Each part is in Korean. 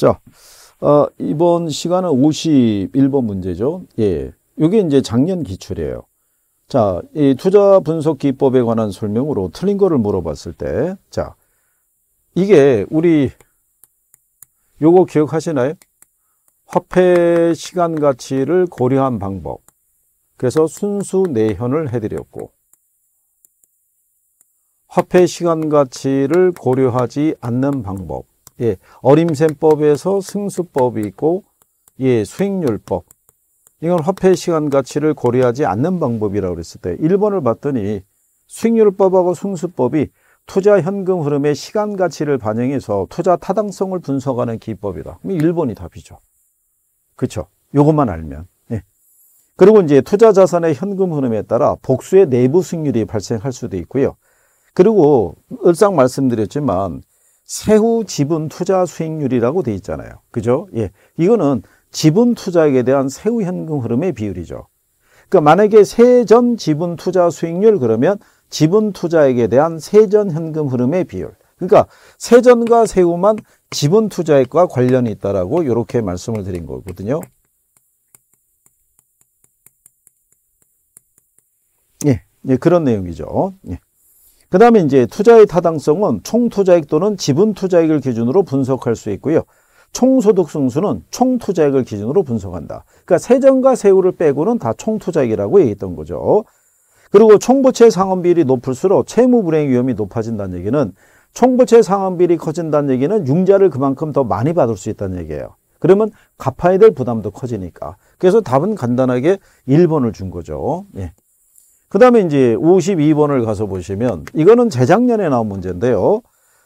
자, 어, 이번 시간은 51번 문제죠. 예, 예. 요게 이제 작년 기출이에요. 자, 이 투자 분석 기법에 관한 설명으로 틀린 거를 물어봤을 때, 자, 이게 우리 요거 기억하시나요? 화폐 시간 가치를 고려한 방법. 그래서 순수 내현을 해드렸고, 화폐 시간 가치를 고려하지 않는 방법. 예, 어림셈법에서 승수법이 있고 예, 수익률법. 이건 화폐 시간 가치를 고려하지 않는 방법이라고 그랬을 때 1번을 봤더니 수익률법하고 승수법이 투자 현금 흐름의 시간 가치를 반영해서 투자 타당성을 분석하는 기법이다. 그럼 1번이 답이죠. 그렇죠. 이것만 알면. 예. 그리고 이제 투자 자산의 현금 흐름에 따라 복수의 내부 승률이 발생할 수도 있고요. 그리고 일상 말씀드렸지만 세후 지분 투자 수익률이라고 돼 있잖아요. 그죠? 예. 이거는 지분 투자액에 대한 세후 현금 흐름의 비율이죠. 그러니까 만약에 세전 지분 투자 수익률 그러면 지분 투자액에 대한 세전 현금 흐름의 비율. 그러니까 세전과 세후만 지분 투자액과 관련이 있다라고 이렇게 말씀을 드린 거거든요. 예, 예 그런 내용이죠. 예. 그 다음에 이제 투자의 타당성은 총 투자액 또는 지분 투자액을 기준으로 분석할 수 있고요. 총소득승수는 총투자액을 기준으로 분석한다. 그러니까 세전과 세후를 빼고는 다 총투자액이라고 얘기했던 거죠. 그리고 총부채 상환비율이 높을수록 채무 불행 위험이 높아진다는 얘기는 총부채 상환비율이 커진다는 얘기는 융자를 그만큼 더 많이 받을 수 있다는 얘기예요. 그러면 갚아야 될 부담도 커지니까. 그래서 답은 간단하게 1번을 준 거죠. 예. 그 다음에 이제 52번을 가서 보시면 이거는 재작년에 나온 문제인데요.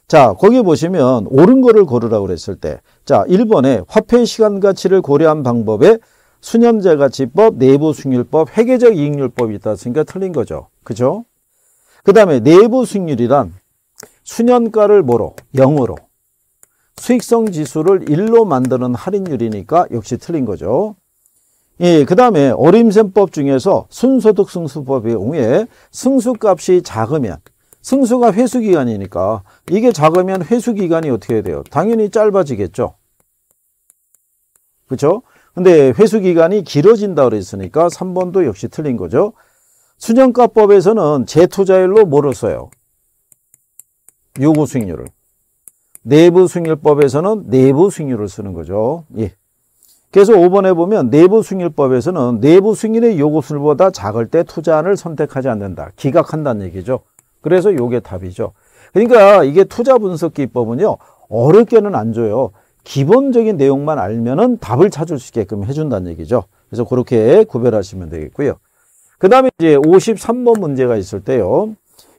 자, 거기 보시면 옳은 거를 고르라고 그랬을 때 자, 1번에 화폐 시간 가치를 고려한 방법에 수년자 가치법, 내부 승률법, 회계적 이익률법이 있다 했으니까 틀린 거죠. 그죠? 그 다음에 내부 승률이란 수년가를 뭐로? 0으로. 수익성 지수를 1로 만드는 할인율이니까 역시 틀린 거죠. 예, 그 다음에 어림셈법 중에서 순소득 승수법의 경우에 승수값이 작으면 승수가 회수기간이니까 이게 작으면 회수기간이 어떻게 돼요? 당연히 짧아지겠죠. 그렇죠? 근데 회수기간이 길어진다 그랬으니까 3번도 역시 틀린 거죠. 수정가법에서는 재투자율로 뭐를 써요? 요구 수익률을. 내부 수익률법에서는 내부 수익률을 쓰는 거죠. 예. 그래서 5번에 보면 내부승인법에서는 내부승인의 요구수보다 작을 때 투자안을 선택하지 않는다. 기각한다는 얘기죠. 그래서 요게 답이죠. 그러니까 이게 투자분석기법은요. 어렵게는 안 줘요. 기본적인 내용만 알면 은 답을 찾을 수 있게끔 해준다는 얘기죠. 그래서 그렇게 구별하시면 되겠고요. 그 다음에 이제 53번 문제가 있을 때요.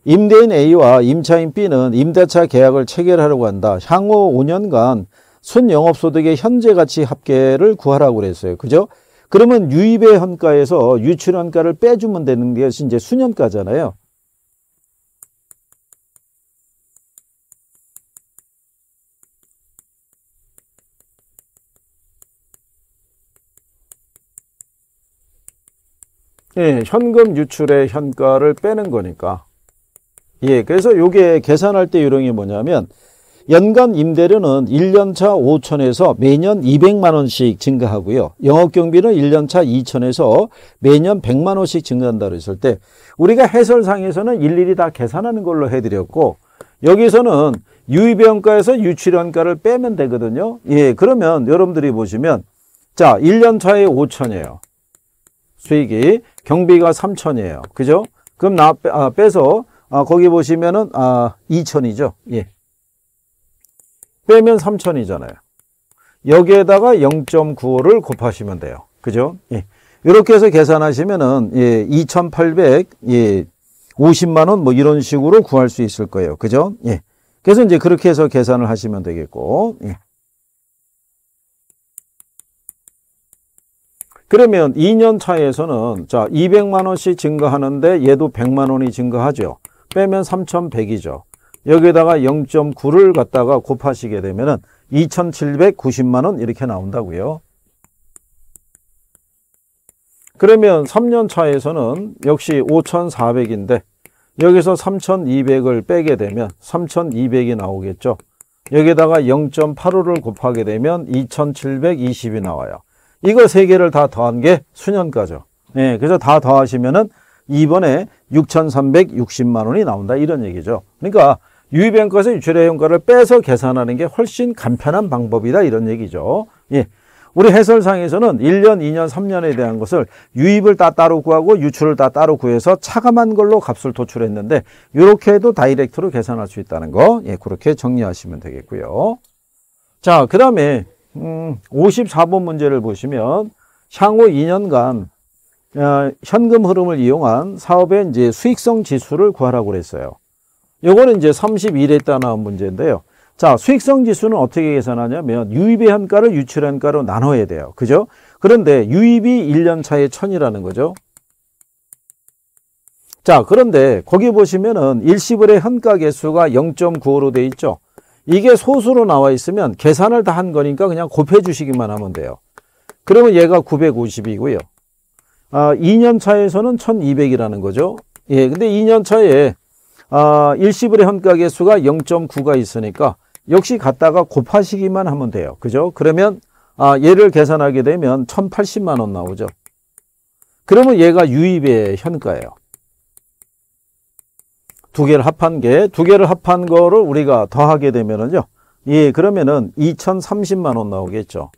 임대인 A와 임차인 B는 임대차 계약을 체결하려고 한다. 향후 5년간 순영업소득의 현재 가치 합계를 구하라고 그랬어요. 그죠? 그러면 유입의 현가에서 유출 현가를 빼주면 되는 것이 이제 순현가잖아요. 예, 현금 유출의 현가를 빼는 거니까. 예, 그래서 요게 계산할 때 요령이 뭐냐면 연간 임대료는 1년차 5천에서 매년 200만 원씩 증가하고요. 영업 경비는 1년차 2천에서 매년 100만 원씩 증가한다 그랬을 때 우리가 해설상에서는 일일이 다 계산하는 걸로 해 드렸고 여기서는 유입비가에서유출련가를 빼면 되거든요. 예, 그러면 여러분들이 보시면 자, 1년 차에 5천이에요. 수익이 경비가 3천이에요. 그죠? 그럼 나 빼, 아, 빼서 아, 거기 보시면은 아, 2천이죠. 예. 빼면 3천이잖아요. 여기에다가 0.95를 곱하시면 돼요. 그죠? 예. 이렇게 해서 계산하시면은 예, 2,800 예, 50만 원 뭐 이런 식으로 구할 수 있을 거예요. 그죠? 예. 그래서 이제 그렇게 해서 계산을 하시면 되겠고. 예. 그러면 2년 차에서는 자, 200만 원씩 증가하는데 얘도 100만 원이 증가하죠. 빼면 3,100이죠. 여기에다가 0.9를 갖다가 곱하시게 되면은 2,790만 원 이렇게 나온다고요. 그러면 3년 차에서는 역시 5,400인데 여기서 3,200을 빼게 되면 3,200이 나오겠죠. 여기에다가 0.85를 곱하게 되면 2,720이 나와요. 이거 세 개를 다 더한 게 수년가죠. 예, 그래서 다 더하시면은 이번에 6,360만 원이 나온다 이런 얘기죠. 그러니까 유입평가에서 유출의 평가를 빼서 계산하는 게 훨씬 간편한 방법이다 이런 얘기죠. 예. 우리 해설상에서는 1년, 2년, 3년에 대한 것을 유입을 다 따로 구하고 유출을 다 따로 구해서 차감한 걸로 값을 도출했는데 이렇게 해도 다이렉트로 계산할 수 있다는 거 예, 그렇게 정리하시면 되겠고요. 자, 그 다음에 음, 54번 문제를 보시면 향후 2년간 어, 현금 흐름을 이용한 사업의 이제 수익성 지수를 구하라고 그랬어요. 요거는 이제 31에 따 나온 문제인데요. 자, 수익성 지수는 어떻게 계산하냐면 유입의 한가를 유출의 한가로 나눠야 돼요. 그죠? 그런데 유입이 1년 차에 1000이라는 거죠. 자, 그런데 거기 보시면은 일시불의 한가 개수가 0.95로 돼 있죠. 이게 소수로 나와 있으면 계산을 다 한 거니까 그냥 곱해 주시기만 하면 돼요. 그러면 얘가 950이고요. 아, 2년 차에서는 1200이라는 거죠. 예, 근데 2년 차에 아, 일시불의 현가계 수가 0.9가 있으니까 역시 갖다가 곱하시기만 하면 돼요. 그죠? 그러면 아, 얘를 계산하게 되면 1080만 원 나오죠. 그러면 얘가 유입의 현가예요. 두 개를 합한 게, 두 개를 합한 거를 우리가 더하게 되면은요. 예, 그러면은 2030만 원 나오겠죠.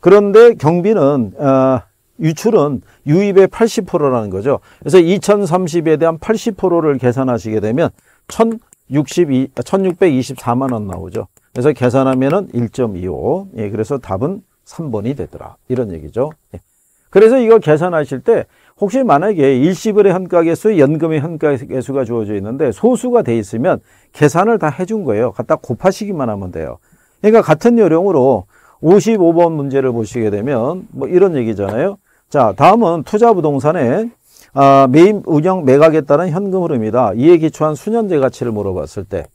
그런데 경비는 아, 유출은 유입의 80%라는 거죠. 그래서 2030에 대한 80%를 계산하시게 되면 1062, 1624만 원 나오죠. 그래서 계산하면은 1.25. 예, 그래서 답은 3번이 되더라. 이런 얘기죠. 예. 그래서 이거 계산하실 때 혹시 만약에 일시불의 현가계수, 연금의 현가계수가 주어져 있는데 소수가 돼 있으면 계산을 다 해준 거예요. 갖다 곱하시기만 하면 돼요. 그러니까 같은 요령으로 55번 문제를 보시게 되면 뭐 이런 얘기잖아요. 자, 다음은 투자 부동산의 아, 매입 운영 매각에 따른 현금 흐름이다. 이에 기초한 수년제 가치를 물어봤을 때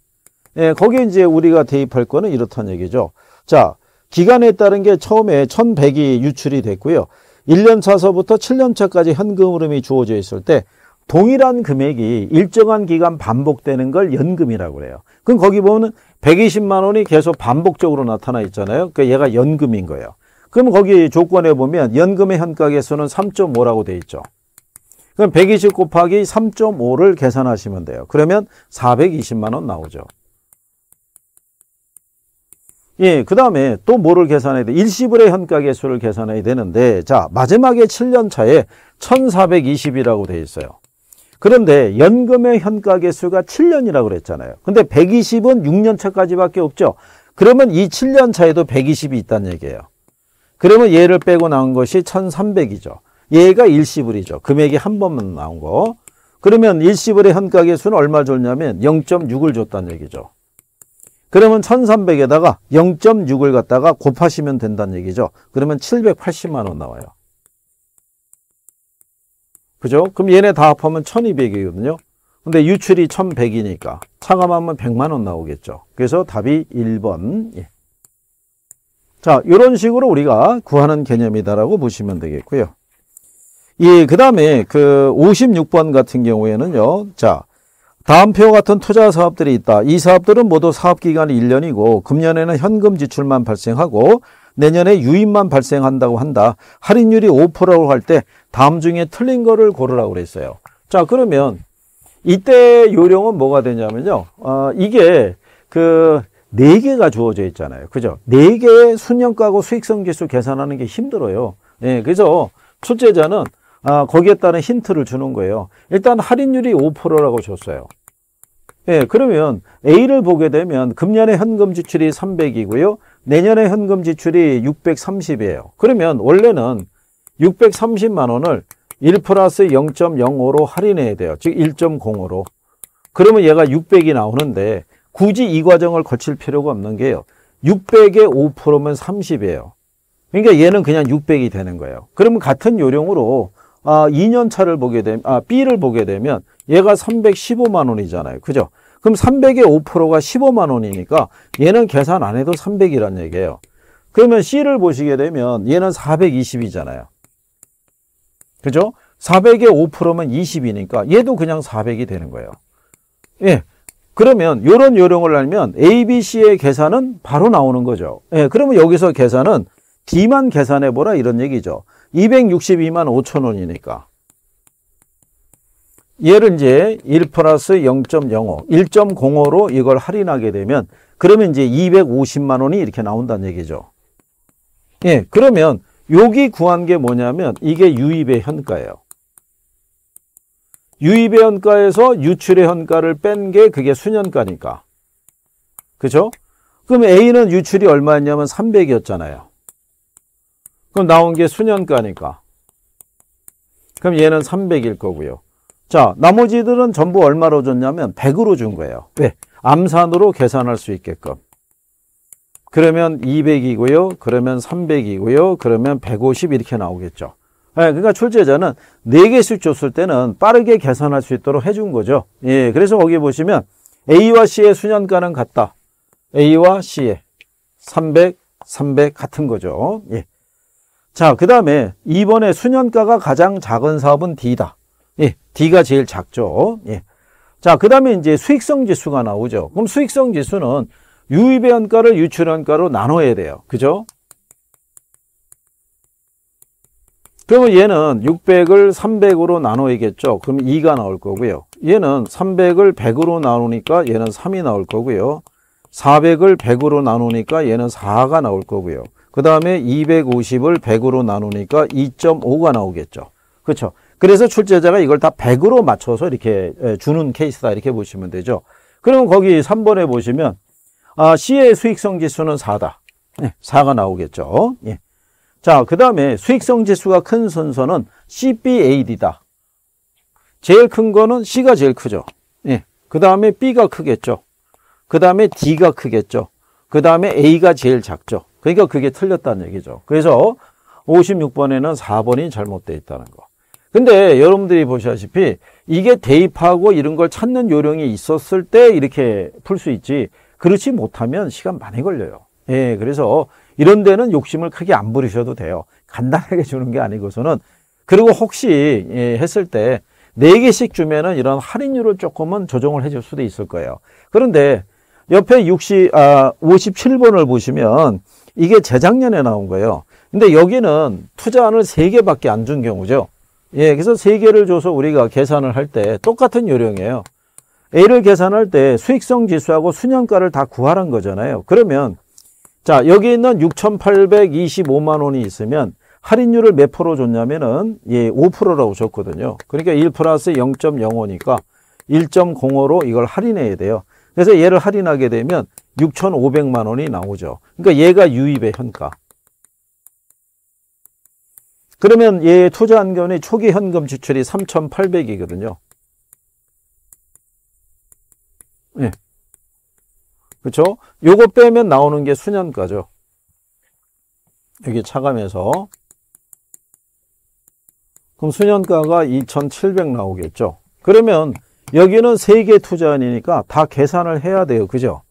예, 거기에 이제 우리가 대입할 거는 이렇다는 얘기죠. 자, 기간에 따른 게 처음에 1100이 유출이 됐고요. 1년 차서부터 7년 차까지 현금 흐름이 주어져 있을 때 동일한 금액이 일정한 기간 반복되는 걸 연금이라고 그래요. 그럼 거기 보면 120만 원이 계속 반복적으로 나타나 있잖아요. 그러니까 얘가 연금인 거예요. 그럼 거기 조건에 보면 연금의 현가계수는 3.5라고 돼 있죠. 그럼 120 곱하기 3.5를 계산하시면 돼요. 그러면 420만 원 나오죠. 예, 그 다음에 또 뭐를 계산해야 돼? 일시불의 현가계수를 계산해야 되는데 자, 마지막에 7년 차에 1420이라고 돼 있어요. 그런데 연금의 현가계수가 7년이라고 그랬잖아요. 근데 120은 6년 차까지밖에 없죠. 그러면 이 7년 차에도 120이 있다는 얘기예요. 그러면 얘를 빼고 나온 것이 1300이죠. 얘가 일시불이죠. 금액이 한 번만 나온 거. 그러면 일시불의 현가계수는 얼마 줬냐면 0.6을 줬다는 얘기죠. 그러면 1300에다가 0.6을 갖다가 곱하시면 된다는 얘기죠. 그러면 780만 원 나와요. 그죠? 그럼 얘네 다 합하면 1200이거든요. 근데 유출이 1100이니까 차감하면 100만 원 나오겠죠. 그래서 답이 1번. 예. 자, 이런 식으로 우리가 구하는 개념이다라고 보시면 되겠고요. 예, 그 다음에 그 56번 같은 경우에는요. 자, 다음표 같은 투자 사업들이 있다. 이 사업들은 모두 사업기간이 1년이고 금년에는 현금 지출만 발생하고 내년에 유입만 발생한다고 한다. 할인율이 5%라고 할 때 다음 중에 틀린 거를 고르라고 그랬어요. 자, 그러면 이때 요령은 뭐가 되냐면요. 어, 이게 그4 개가 주어져 있잖아요. 그죠? 4 개의 순년가고 수익성 지수 계산하는 게 힘들어요. 네, 그래서 출제자는 아, 거기에 따른 힌트를 주는 거예요. 일단 할인율이 5%라고 줬어요. 예, 네, 그러면 A를 보게 되면 금년의 현금 지출이 300이고요. 내년의 현금 지출이 630이에요. 그러면 원래는 630만 원을 1 플러스 0.05로 할인해야 돼요. 즉 1.05로. 그러면 얘가 600이 나오는데 굳이 이 과정을 거칠 필요가 없는 게요. 600에 5%면 30이에요. 그러니까 얘는 그냥 600이 되는 거예요. 그러면 같은 요령으로 아, 2년 차를 보게 되면 아, B를 보게 되면 얘가 315만 원이잖아요. 그죠? 그럼 300의 5%가 15만 원이니까 얘는 계산 안 해도 300이란 얘기예요. 그러면 C를 보시게 되면 얘는 420이잖아요. 그죠? 400의 5%면 20이니까 얘도 그냥 400이 되는 거예요. 예. 그러면 이런 요령을 알면 ABC의 계산은 바로 나오는 거죠. 예, 그러면 여기서 계산은 D만 계산해보라 이런 얘기죠. 262만 5천 원이니까. 얘를 이제 1 플러스 0.05, 1.05로 이걸 할인하게 되면 그러면 이제 250만 원이 이렇게 나온다는 얘기죠. 예, 그러면 여기 구한 게 뭐냐면 이게 유입의 현가예요. 유입의 현가에서 유출의 현가를 뺀 게 그게 순현가니까. 그죠? 그럼 A는 유출이 얼마였냐면 300이었잖아요. 그럼 나온 게 순현가니까. 그럼 얘는 300일 거고요. 자, 나머지들은 전부 얼마로 줬냐면 100으로 준 거예요. 왜? 암산으로 계산할 수 있게끔. 그러면 200이고요. 그러면 300이고요. 그러면 150 이렇게 나오겠죠. 예, 그러니까 출제자는 네 개씩 줬을 때는 빠르게 계산할 수 있도록 해준 거죠. 예, 그래서 거기 보시면 A와 C의 수년가는 같다. A와 C의 300, 300 같은 거죠. 예. 자, 그 다음에 이번에 수년가가 가장 작은 사업은 D다. 예, D가 제일 작죠. 예. 자, 그 다음에 이제 수익성 지수가 나오죠. 그럼 수익성 지수는 유입의 원가를 유출원가로 나눠야 돼요. 그죠? 그러면 얘는 600을 300으로 나눠야겠죠 그럼 2가 나올 거고요. 얘는 300을 100으로 나누니까 얘는 3이 나올 거고요. 400을 100으로 나누니까 얘는 4가 나올 거고요. 그 다음에 250을 100으로 나누니까 2.5가 나오겠죠. 그렇죠. 그래서 출제자가 이걸 다 100으로 맞춰서 이렇게 주는 케이스다 이렇게 보시면 되죠. 그러면 거기 3번에 보시면 아, C의 수익성 지수는 4다. 4가 나오겠죠. 예. 자, 그 다음에 수익성 지수가 큰선수는 CBAD다. 제일 큰 거는 C가 제일 크죠. 예. 그 다음에 B가 크겠죠. 그 다음에 D가 크겠죠. 그 다음에 A가 제일 작죠. 그러니까 그게 틀렸다는 얘기죠. 그래서 56번에는 4번이 잘못되어 있다는 거. 근데 여러분들이 보시다시피 이게 대입하고 이런 걸 찾는 요령이 있었을 때 이렇게 풀 수 있지 그렇지 못하면 시간 많이 걸려요. 예, 그래서 이런 데는 욕심을 크게 안 부리셔도 돼요. 간단하게 주는 게 아니고서는 그리고 혹시 예, 했을 때 4개씩 주면은 이런 할인율을 조금은 조정을 해줄 수도 있을 거예요. 그런데 옆에 60, 아, 57번을 보시면 이게 재작년에 나온 거예요. 근데 여기는 투자안을 3개밖에 안 준 경우죠. 예, 그래서 3개를 줘서 우리가 계산을 할 때 똑같은 요령이에요. A를 계산할 때 수익성 지수하고 순년가를다 구하란 거잖아요. 그러면 자, 여기 있는 6,825만 원이 있으면 할인율을 몇 프로 줬냐면은 예, 5%라고 줬거든요. 그러니까 1 플러스 0.05니까 1.05로 이걸 할인해야 돼요. 그래서 얘를 할인하게 되면 6,500만 원이 나오죠. 그러니까 얘가 유입의 현가. 그러면 얘 투자 한견의 초기 현금 지출이 3,800이거든요. 예. 그렇죠? 요거 빼면 나오는 게 수년가죠. 여기 차감해서 그럼 수년가가 2,700 나오겠죠. 그러면 여기는 세개 투자원이니까 다 계산을 해야 돼요. 그죠?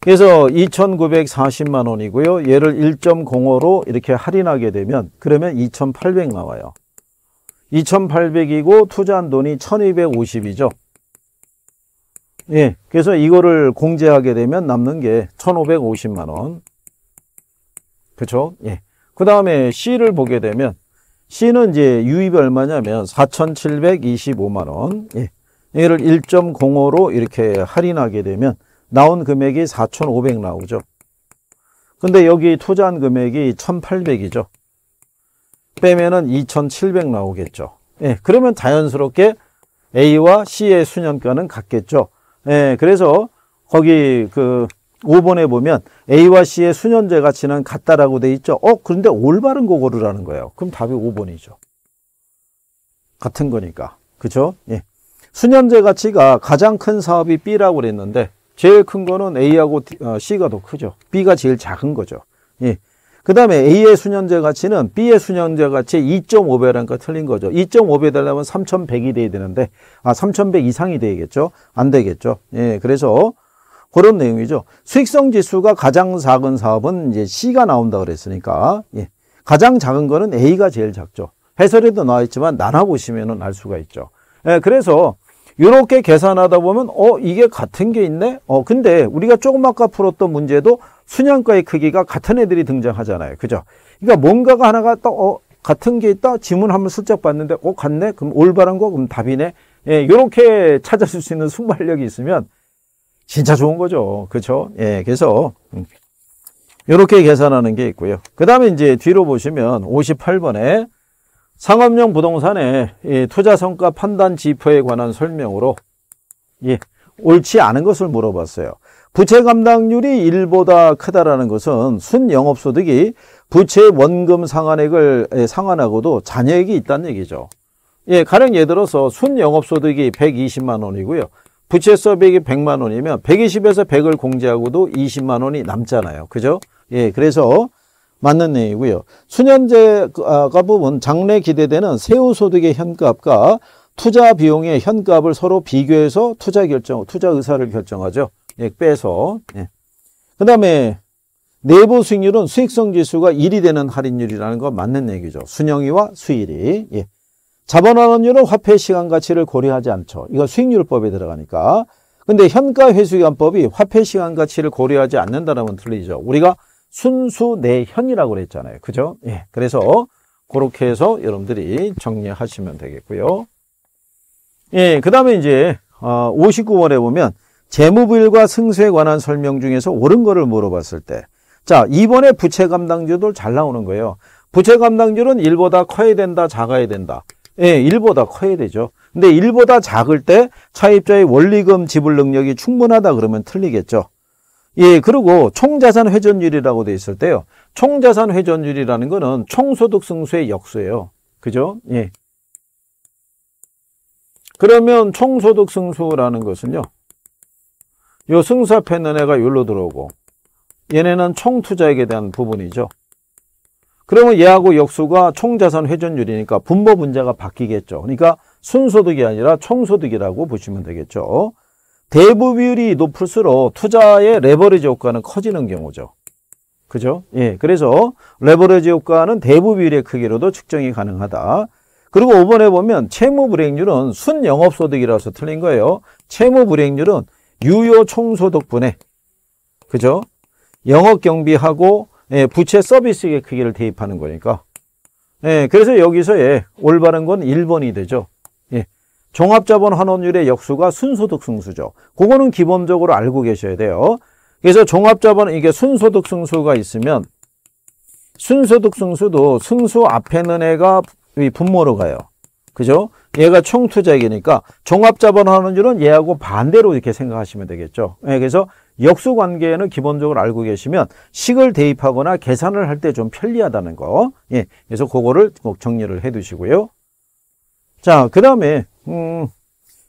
그래서 2,940만 원이고요. 얘를 1.05로 이렇게 할인하게 되면 그러면 2,800 나와요. 2,800이고 투자한 돈이 1,250이죠. 예. 그래서 이거를 공제하게 되면 남는 게 1,550만 원. 그렇죠? 예. 그다음에 C를 보게 되면 C는 이제 유입이 얼마냐면 4,725만 원. 예. 얘를 1.05로 이렇게 할인하게 되면 나온 금액이 4,500 나오죠. 근데 여기 투자한 금액이 1,800이죠. 빼면은 2,700 나오겠죠. 예. 그러면 자연스럽게 A와 C의 수년가는 같겠죠. 예, 그래서 거기 그 5번에 보면 A와 C의 수년제 가치는 같다라고 돼 있죠. 어, 그런데 올바른 거 고르라는 거예요. 그럼 답이 5번이죠. 같은 거니까. 그죠? 예. 수년제 가치가 가장 큰 사업이 B라고 그랬는데 제일 큰 거는 A하고 어, C가 더 크죠. B가 제일 작은 거죠. 예. 그 다음에 A의 수년제 가치는 B의 수년제 가치의 2.5배라니까 틀린 거죠. 2.5배 되려면 3,100이 돼야 되는데, 아, 3,100 이상이 돼야겠죠? 안 되겠죠? 예, 그래서 그런 내용이죠. 수익성 지수가 가장 작은 사업은 이제 C가 나온다 그랬으니까, 예. 가장 작은 거는 A가 제일 작죠. 해설에도 나와 있지만 나눠보시면 알 수가 있죠. 예, 그래서 이렇게 계산하다 보면 어 이게 같은 게 있네 어 근데 우리가 조금 아까 풀었던 문제도 수년과의 크기가 같은 애들이 등장하잖아요. 그죠? 그러니까 뭔가가 하나가 또 어, 같은 게 있다. 지문 한번 슬쩍 봤는데 어 같네. 그럼 올바른 거 그럼 답이네. 예, 요렇게 찾아줄 수 있는 순발력이 있으면 진짜 좋은 거죠. 그렇죠? 예, 그래서 음, 요렇게 계산하는 게 있고요. 그다음에 이제 뒤로 보시면 58번에 상업용 부동산의 예, 투자 성과 판단 지표에 관한 설명으로 예, 옳지 않은 것을 물어봤어요. 부채 감당률이 1보다 크다라는 것은 순영업소득이 부채 원금 상환액을 예, 상환하고도 잔여액이 있다는 얘기죠. 예, 가령 예를 들어서 순영업소득이 120만 원이고요. 부채 소비액이 100만 원이면 120에서 100을 공제하고도 20만 원이 남잖아요. 그죠? 예, 그래서 맞는 내용이고요. 수년제가 부분 장래 기대되는 세후 소득의 현값과 투자 비용의 현값을 서로 비교해서 투자 결정, 투자 의사를 결정하죠. 예, 빼서 예. 그 다음에 내부 수익률은 수익성 지수가 1이 되는 할인율이라는 거 맞는 얘기죠. 순영이와 수일이. 예. 자본환원율은 화폐 시간 가치를 고려하지 않죠. 이거 수익률법에 들어가니까. 근데 현가 회수기간법이 화폐 시간 가치를 고려하지 않는다는 건 틀리죠. 우리가 순수 내현이라고 그랬잖아요. 그죠? 예. 그래서 그렇게 해서 여러분들이 정리하시면 되겠고요. 예. 그 다음에 이제, 59번에 어, 보면 재무부일과 승수에 관한 설명 중에서 옳은 거를 물어봤을 때 자, 이번에 부채 감당률도 잘 나오는 거예요. 부채 감당률은 1보다 커야 된다, 작아야 된다. 예, 1보다 커야 되죠. 근데 1보다 작을 때 차입자의 원리금 지불 능력이 충분하다 그러면 틀리겠죠. 예, 그리고 총자산 회전율이라고 돼 있을 때요. 총자산 회전율이라는 거는 총소득 승수의 역수예요. 그죠? 예. 그러면 총소득 승수라는 것은요. 요승사패는 애가 여기로 들어오고 얘네는 총 투자액에 대한 부분이죠. 그러면 얘하고 역수가 총자산 회전율이니까 분모 분자가 바뀌겠죠. 그러니까 순소득이 아니라 총소득이라고 보시면 되겠죠. 대부 비율이 높을수록 투자의 레버리지 효과는 커지는 경우죠. 그죠? 예. 그래서 레버리지 효과는 대부 비율의 크기로도 측정이 가능하다. 그리고 5번에 보면 채무 불행률은 순영업소득이라서 틀린 거예요. 채무 불행률은 유효 총소 득분에 그죠? 영업 경비하고 예, 부채 서비스의 크기를 대입하는 거니까. 예, 그래서 여기서 예, 올바른 건 1번이 되죠. 예. 종합자본 환원율의 역수가 순소득 승수죠. 그거는 기본적으로 알고 계셔야 돼요. 그래서 종합자본 이게 순소득 승수가 있으면 순소득 승수도 승수 앞에 있는 애가 분모로 가요. 그죠? 얘가 총 투자액이니까 종합자본환원율은 얘하고 반대로 이렇게 생각하시면 되겠죠. 예, 그래서 역수관계는 기본적으로 알고 계시면 식을 대입하거나 계산을 할 때 좀 편리하다는 거. 예, 그래서 그거를 꼭 정리를 해두시고요. 자, 그 다음에 음,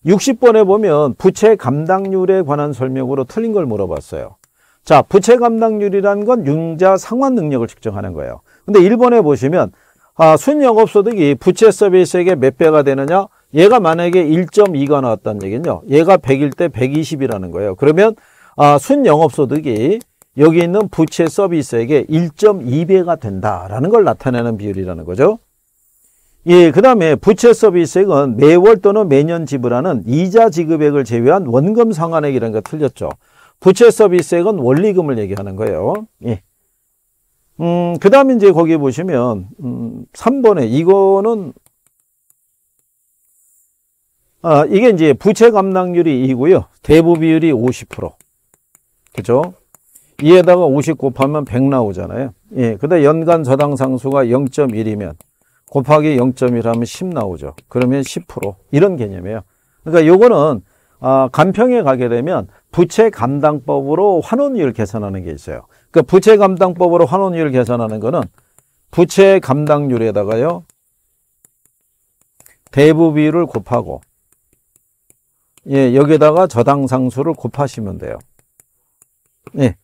60번에 보면 부채 감당률에 관한 설명으로 틀린 걸 물어봤어요. 자, 부채 감당률이란건 융자 상환 능력을 측정하는 거예요. 근데 1번에 보시면 아, 순영업소득이 부채 서비스액의 몇 배가 되느냐? 얘가 만약에 1.2가 나왔다는 얘기는요. 얘가 100일 때 120이라는 거예요. 그러면 아, 순영업소득이 여기 있는 부채 서비스액의 1.2배가 된다라는 걸 나타내는 비율이라는 거죠. 예, 그 다음에 부채 서비스액은 매월 또는 매년 지불하는 이자 지급액을 제외한 원금 상환액이라는 거 틀렸죠. 부채 서비스액은 원리금을 얘기하는 거예요. 예. 음, 그 다음에 이제 거기에 보시면, 음, 3번에, 이거는, 아, 이게 이제 부채 감당률이 이고요. 대부 비율이 50%. 그죠? 이에다가 50 곱하면 100 나오잖아요. 예. 그다 연간 저당 상수가 0.1이면, 곱하기 0.1하면 10 나오죠. 그러면 10%. 이런 개념이에요. 그러니까 요거는, 아, 간평에 가게 되면 부채 감당법으로 환원율 계산하는 게 있어요. 그 부채 감당법으로 환원율 계산하는 거는 부채 감당률에다가요. 대부비율을 곱하고 예, 여기에다가 저당 상수를 곱하시면 돼요. 예.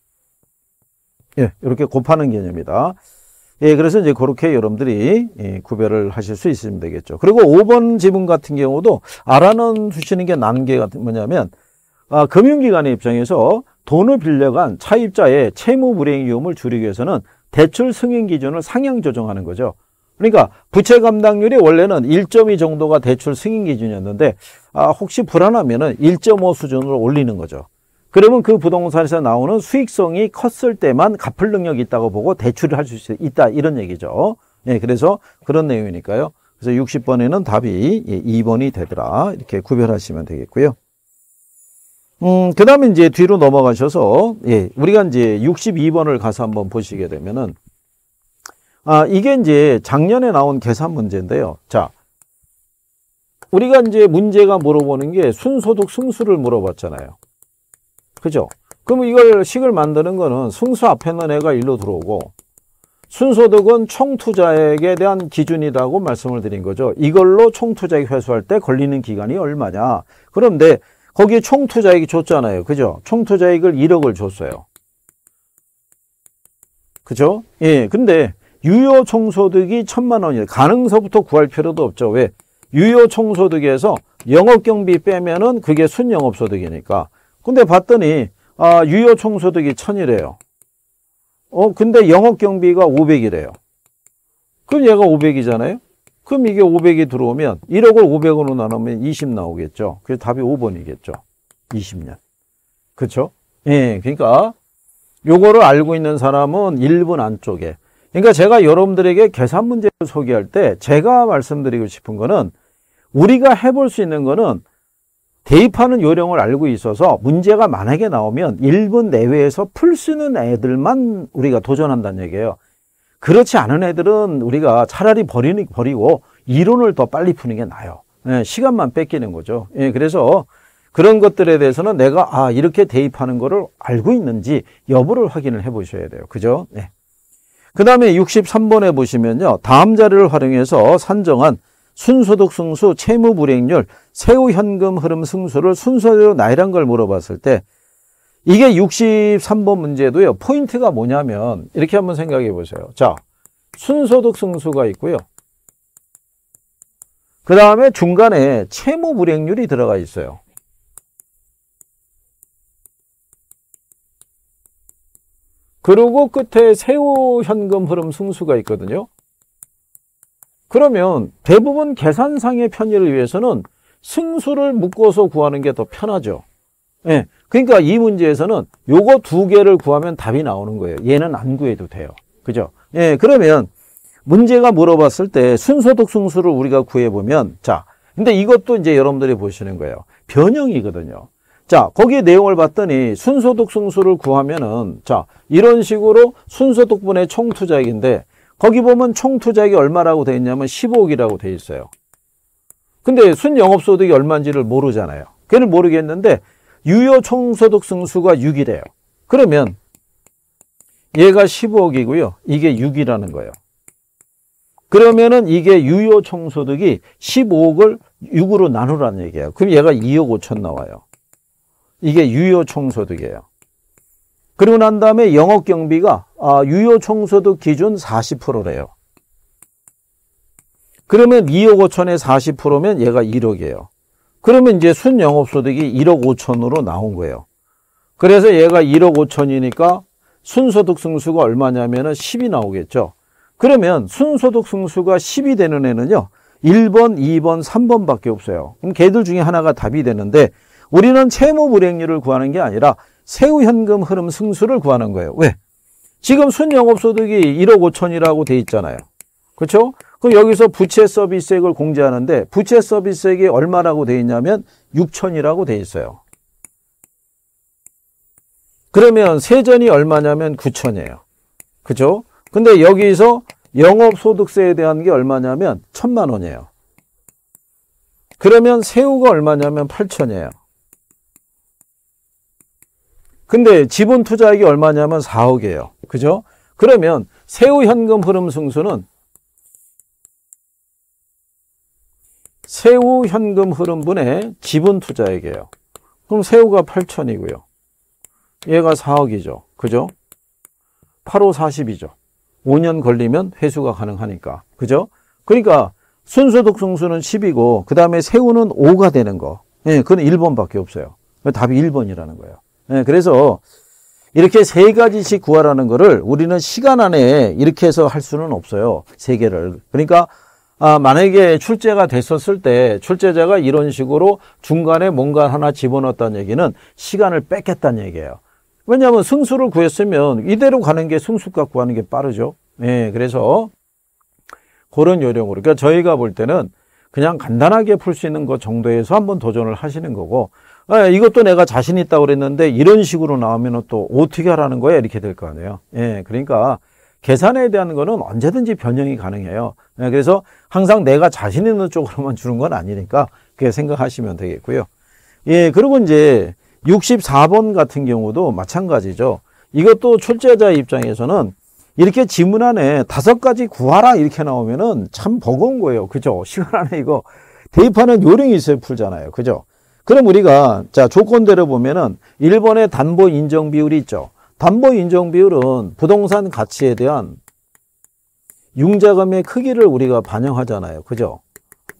예, 이렇게 곱하는 개념입니다 예, 그래서 이제 그렇게 여러분들이 예, 구별을 하실 수 있으면 되겠죠. 그리고 5번 지분 같은 경우도 알아는 두시는 게 나은 게 뭐냐면 아, 금융기관의 입장에서 돈을 빌려간 차입자의 채무 불이행 위험을 줄이기 위해서는 대출 승인 기준을 상향 조정하는 거죠. 그러니까 부채 감당률이 원래는 1.2 정도가 대출 승인 기준이었는데 아, 혹시 불안하면 은1.5 수준으로 올리는 거죠. 그러면 그 부동산에서 나오는 수익성이 컸을 때만 갚을 능력이 있다고 보고 대출을 할 수 있다 이런 얘기죠. 예, 그래서 그런 내용이니까요. 그래서 60번에는 답이 2번이 예, 되더라 이렇게 구별하시면 되겠고요. 음, 그 다음에 이제 뒤로 넘어가셔서, 예, 우리가 이제 62번을 가서 한번 보시게 되면은, 아, 이게 이제 작년에 나온 계산 문제인데요. 자, 우리가 이제 문제가 물어보는 게 순소득 승수를 물어봤잖아요. 그죠? 그럼 이걸 식을 만드는 거는 승수 앞에 있는 애가 일로 들어오고, 순소득은 총투자액에 대한 기준이라고 말씀을 드린 거죠. 이걸로 총투자액 회수할 때 걸리는 기간이 얼마냐. 그런데 거기에 총 투자액이 줬잖아요. 그죠? 총 투자액을 1억을 줬어요. 그죠? 예. 근데 유효 총소득이 천만 원이에요. 가능서부터 구할 필요도 없죠. 왜? 유효 총소득에서 영업 경비 빼면은 그게 순영업 소득이니까. 근데 봤더니 아, 유효 총소득이 천이래요. 어, 근데 영업 경비가 오백이래요 그럼 얘가 오백이잖아요 그럼 이게 500이 들어오면 1억을 500으로 나누면 20 나오겠죠. 그래서 답이 5번이겠죠. 20년. 그렇죠? 예, 그러니까 요거를 알고 있는 사람은 1번 안쪽에. 그러니까 제가 여러분들에게 계산 문제를 소개할 때 제가 말씀드리고 싶은 거는 우리가 해볼 수 있는 거는 대입하는 요령을 알고 있어서 문제가 만약에 나오면 1분 내외에서 풀 수있는 애들만 우리가 도전한다는 얘기예요. 그렇지 않은 애들은 우리가 차라리 버리는, 버리고 이론을 더 빨리 푸는 게 나아요. 예, 시간만 뺏기는 거죠. 예, 그래서 그런 것들에 대해서는 내가 아 이렇게 대입하는 거를 알고 있는지 여부를 확인을 해 보셔야 돼요. 그죠? 네. 그 다음에 63번에 보시면요. 다음 자료를 활용해서 산정한 순소득 승수, 채무 불행률, 세후 현금 흐름 승수를 순서대로 나열한 걸 물어봤을 때 이게 63번 문제도요. 포인트가 뭐냐면 이렇게 한번 생각해 보세요. 자, 순소득 승수가 있고요. 그 다음에 중간에 채무 불행률이 들어가 있어요. 그리고 끝에 세후 현금 흐름 승수가 있거든요. 그러면 대부분 계산상의 편의를 위해서는 승수를 묶어서 구하는 게 더 편하죠. 예. 그러니까 이 문제에서는 요거 두 개를 구하면 답이 나오는 거예요. 얘는 안 구해도 돼요. 그죠? 예, 그러면 문제가 물어봤을 때 순소득 승수를 우리가 구해보면 자, 근데 이것도 이제 여러분들이 보시는 거예요. 변형이거든요. 자, 거기에 내용을 봤더니 순소득 승수를 구하면은 자, 이런 식으로 순소득분의 총투자액인데 거기 보면 총투자액이 얼마라고 되어 있냐면 15억이라고 되어 있어요. 근데 순영업소득이 얼마인지를 모르잖아요. 걔를 모르겠는데 유효 총소득 승수가 6이래요. 그러면 얘가 15억이고요. 이게 6이라는 거예요. 그러면은 이게 유효 총소득이 15억을 6으로 나누라는 얘기예요. 그럼 얘가 2억 5천 나와요. 이게 유효 총소득이에요. 그리고 난 다음에 영업 경비가 아, 유효 총소득 기준 40%래요. 그러면 2억 5천에 40%면 얘가 1억이에요. 그러면 이제 순영업소득이 1억 5천으로 나온 거예요. 그래서 얘가 1억 5천이니까 순소득 승수가 얼마냐면 은 10이 나오겠죠. 그러면 순소득 승수가 10이 되는 애는요. 1번, 2번, 3번밖에 없어요. 그럼 걔들 중에 하나가 답이 되는데 우리는 채무 불행률을 구하는 게 아니라 세후 현금 흐름 승수를 구하는 거예요. 왜? 지금 순영업소득이 1억 5천이라고 돼 있잖아요. 그렇죠? 그 여기서 부채 서비스액을 공제하는데 부채 서비스액이 얼마라고 되어 있냐면 6천이라고 되어 있어요. 그러면 세전이 얼마냐면 9천이에요. 그죠? 근데 여기서 영업소득세에 대한 게 얼마냐면 천만 원이에요. 그러면 세후가 얼마냐면 8천이에요. 근데 지분 투자액이 얼마냐면 4억이에요. 그죠? 그러면 세후 현금 흐름 승수는 세후 현금 흐름분의 지분 투자액이에요. 그럼 세후가 8천이고요. 얘가 4억이죠. 그죠? 8 5 40이죠. 5년 걸리면 회수가 가능하니까. 그죠? 그러니까 순소독성수는 10이고 그 다음에 세후는 5가 되는 거. 예, 그건 1번밖에 없어요. 답이 1번이라는 거예요. 예, 그래서 이렇게 세 가지씩 구하라는 거를 우리는 시간 안에 이렇게 해서 할 수는 없어요. 세 개를. 그러니까 아, 만약에 출제가 됐었을 때 출제자가 이런 식으로 중간에 뭔가 하나 집어넣었다는 얘기는 시간을 뺏겠다는 얘기예요. 왜냐하면 승수를 구했으면 이대로 가는 게 승수값 구하는 게 빠르죠. 예, 그래서 그런 요령으로. 그러니까 저희가 볼 때는 그냥 간단하게 풀 수 있는 것 정도에서 한번 도전을 하시는 거고 아, 이것도 내가 자신 있다고 그랬는데 이런 식으로 나오면 또 어떻게 하라는 거야? 이렇게 될 거 아니에요. 예, 그러니까 계산에 대한 거는 언제든지 변형이 가능해요. 네, 그래서 항상 내가 자신 있는 쪽으로만 주는 건 아니니까 그게 생각하시면 되겠고요. 예, 그리고 이제 64번 같은 경우도 마찬가지죠. 이것도 출제자 입장에서는 이렇게 지문 안에 다섯 가지 구하라 이렇게 나오면은 참 버거운 거예요. 그죠? 시간 안에 이거 대입하는 요령이 있어야 풀잖아요. 그죠? 그럼 우리가 자 조건대로 보면은 1번에 담보 인정 비율이 있죠. 담보 인정 비율은 부동산 가치에 대한 융자금의 크기를 우리가 반영하잖아요. 그죠?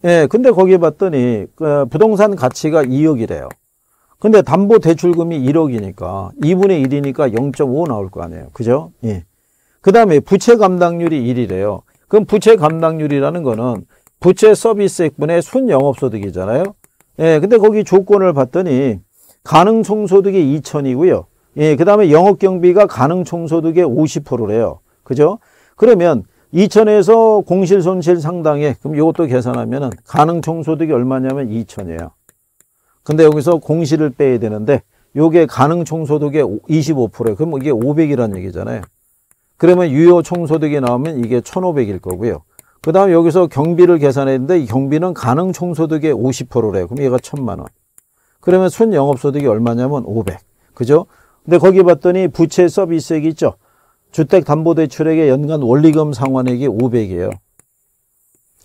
예, 근데 거기에 봤더니 그, 부동산 가치가 2억이래요. 근데 담보 대출금이 1억이니까 2분의 1이니까 0.5 나올 거 아니에요. 그죠? 예. 그 다음에 부채 감당률이 1이래요. 그럼 부채 감당률이라는 거는 부채 서비스액분의 순영업소득이잖아요. 예, 근데 거기 조건을 봤더니 가능 총소득이 2천이고요. 예, 그 다음에 영업 경비가 가능 총소득의 50%래요. 그죠? 그러면 2천에서 공실 손실 상당에 그럼 이것도 계산하면은 가능 총소득이 얼마냐면 2천이에요. 근데 여기서 공실을 빼야 되는데 요게 가능 총소득의 25%예요. 그럼 이게 500이라는 얘기잖아요. 그러면 유효 총소득이 나오면 이게 1,500일 거고요. 그 다음에 여기서 경비를 계산했는데 이 경비는 가능 총소득의 50%래요. 그럼 얘가 1,000만 원. 그러면 순 영업소득이 얼마냐면 500. 그죠? 근데 거기 봤더니 부채 서비스액이 있죠. 주택담보대출액의 연간 원리금 상환액이 500이에요.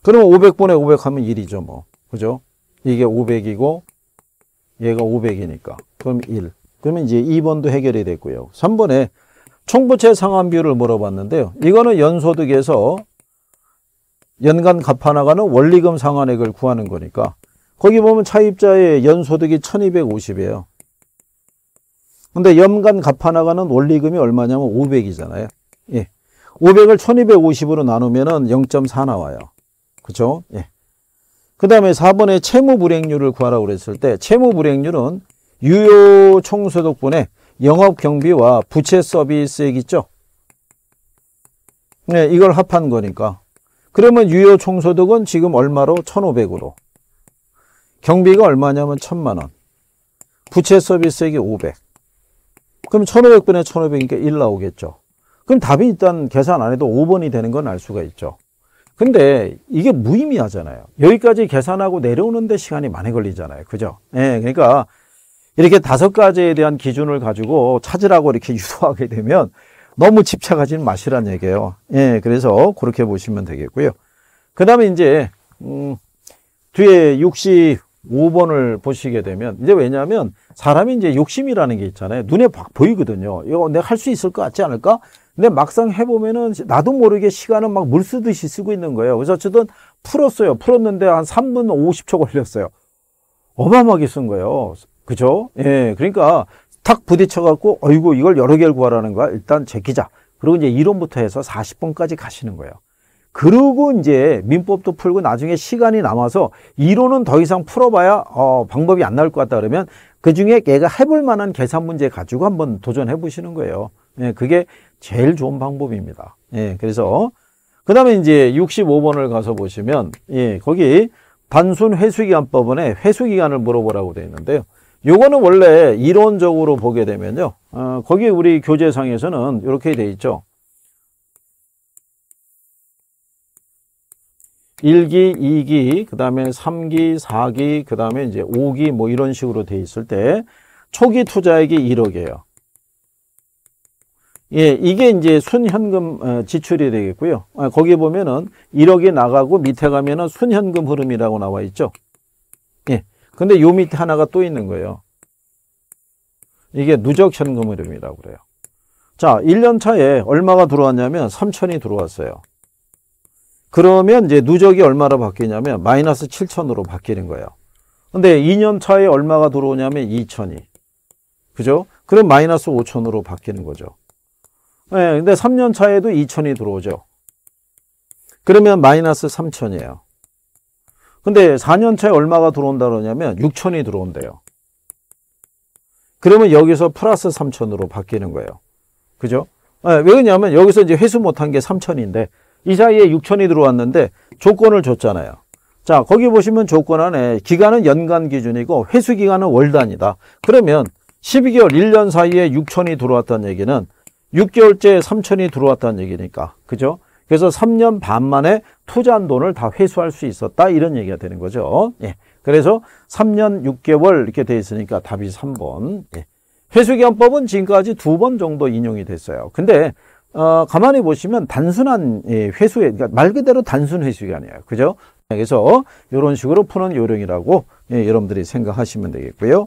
그러면 5 0 0분에500 하면 1이죠, 뭐. 그죠? 이게 500이고 얘가 500이니까. 그럼 1. 그러면 이제 2번도 해결이 됐고요. 3번에 총부채 상환 비율을 물어봤는데요. 이거는 연소득에서 연간 갚아나가는 원리금 상환액을 구하는 거니까 거기 보면 차입자의 연소득이 1250이에요. 근데 연간 갚아나가는 원리금이 얼마냐면 500이잖아요. 예. 500을 1250으로 나누면은 0.4 나와요. 그죠? 예. 그 다음에 4번에 채무불행률을 구하라고 그랬을 때 채무불행률은 유효 총소득분의 영업경비와 부채 서비스액 있죠? 네, 이걸 합한 거니까. 그러면 유효 총소득은 지금 얼마로? 1,500으로. 경비가 얼마냐면 1,000만 원. 부채 서비스액이 500. 그럼 1500분의 1500이니까 1 나오겠죠. 그럼 답이 일단 계산 안 해도 5번이 되는 건 알 수가 있죠. 근데 이게 무의미하잖아요. 여기까지 계산하고 내려오는데 시간이 많이 걸리잖아요. 그죠? 예, 그러니까 이렇게 다섯 가지에 대한 기준을 가지고 찾으라고 이렇게 유도하게 되면 너무 집착하지는 마시란 얘기예요. 예, 그래서 그렇게 보시면 되겠고요. 그 다음에 이제, 음, 뒤에 60, 5번을 보시게 되면 이제 왜냐하면 사람이 이제 욕심이라는 게 있잖아요. 눈에 확 보이거든요. 이거 내가 할 수 있을 것 같지 않을까? 근데 막상 해보면은 나도 모르게 시간은 막물 쓰듯이 쓰고 있는 거예요. 그래서 어쨌든 풀었어요. 풀었는데 한 3분 50초 걸렸어요. 어마어마하게 쓴 거예요. 그죠? 예. 그러니까 탁 부딪혀갖고, 어이구, 이걸 여러 개를 구하라는 거야. 일단 제끼자. 그리고 이제 1원부터 해서 40번까지 가시는 거예요. 그러고 이제 민법도 풀고 나중에 시간이 남아서 이론은 더 이상 풀어봐야 어, 방법이 안 나올 것 같다 그러면 그 중에 얘가 해볼 만한 계산 문제 가지고 한번 도전해 보시는 거예요. 예, 그게 제일 좋은 방법입니다. 예, 그래서 그 다음에 이제 65번을 가서 보시면 예, 거기 단순 회수기간법원에 회수기간을 물어보라고 되어 있는데요. 요거는 원래 이론적으로 보게 되면요. 어, 거기 우리 교재상에서는 이렇게 돼 있죠. 1기, 2기, 그 다음에 3기, 4기, 그 다음에 이제 5기 뭐 이런 식으로 돼 있을 때 초기 투자액이 1억이에요. 예, 이게 이제 순현금 어, 지출이 되겠고요. 아, 거기 보면은 1억이 나가고 밑에 가면은 순현금 흐름이라고 나와 있죠. 예. 근데 요 밑에 하나가 또 있는 거예요. 이게 누적 현금 흐름이라고 그래요. 자, 1년 차에 얼마가 들어왔냐면 3천이 들어왔어요. 그러면 이제 누적이 얼마로 바뀌냐면 마이너스 7천으로 바뀌는 거예요. 근데 2년 차에 얼마가 들어오냐면 2천이. 그죠? 그럼 마이너스 5천으로 바뀌는 거죠. 예, 네, 근데 3년 차에도 2천이 들어오죠. 그러면 마이너스 3천이에요. 근데 4년 차에 얼마가 들어온다 그러냐면 6천이 들어온대요. 그러면 여기서 플러스 3천으로 바뀌는 거예요. 그죠? 네, 왜냐하면 여기서 이제 회수 못한 게 3천인데 이 사이에 6천이 들어왔는데 조건을 줬잖아요. 자 거기 보시면 조건 안에 기간은 연간 기준이고 회수 기간은 월 단위다. 그러면 12개월 1년 사이에 6천이 들어왔다는 얘기는 6개월째 3천이 들어왔다는 얘기니까 그죠? 그래서 3년 반 만에 투자한 돈을 다 회수할 수 있었다 이런 얘기가 되는 거죠. 예. 그래서 3년 6개월 이렇게 돼 있으니까 답이 3번. 예. 회수기한법은 지금까지 두 번 정도 인용이 됐어요. 근데 어, 가만히 보시면 단순한 예, 회수에, 그러니까 말 그대로 단순 회수가 아니에요. 그죠? 그래서 이런 식으로 푸는 요령이라고 예, 여러분들이 생각하시면 되겠고요.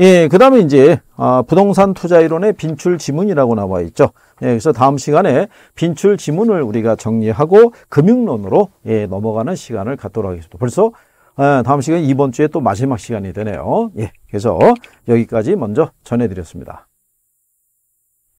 예, 그 다음에 이제 아, 부동산 투자 이론의 빈출 지문이라고 나와 있죠. 예, 그래서 다음 시간에 빈출 지문을 우리가 정리하고 금융론으로 예, 넘어가는 시간을 갖도록 하겠습니다. 벌써 아, 다음 시간 이번 주에 또 마지막 시간이 되네요. 예, 그래서 여기까지 먼저 전해드렸습니다.